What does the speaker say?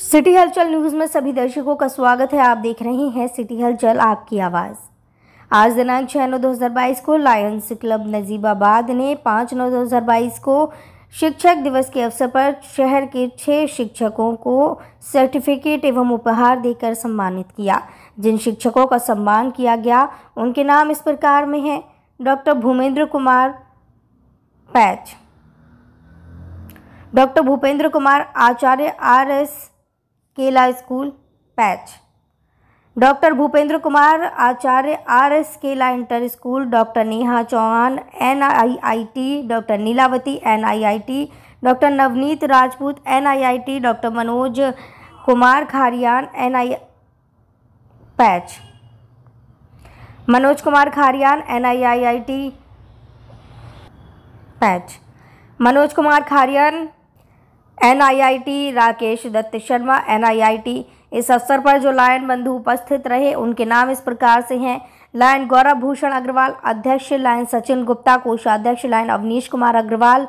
city हलचल news में सभी दर्शकों का स्वागत है आप देख रहे हैं सिटी हलचल आपकी आवाज़ आज दिनांक छः नौ दो हज़ार बाईस को लायंस क्लब नजीबाबाद ने पाँच नौ दो हज़ार बाईस को शिक्षक दिवस के अवसर पर शहर के छः शिक्षकों को सर्टिफिकेट एवं उपहार देकर सम्मानित किया जिन शिक्षकों का सम्मान किया गया उनके नाम इस प्रकार में हैं डॉक्टर भूमेंद्र कुमार पैच doctor Bhupendra Kumar Acharya R S Kela school पैच doctor Bhupendra Kumar Acharya R S Kela inter school doctor Neha Chauhan N I I T doctor Nilavati N I I T doctor Navneet Rajput N I I T doctor Manoj Kumar Khariyan N I पैच Manoj Kumar Khariyan N I I I T पैच Manoj Kumar Khariyan NIIT Rakesh Dutt Sharma NIIT इस अवसर पर जो lion बंधु उपस्थित रहे उनके नाम इस प्रकार से हैं लायन गौरव भूषण अग्रवाल अध्यक्ष लायन सचिन गुप्ता कोषाध्यक्ष लायन अवनीश कुमार अग्रवाल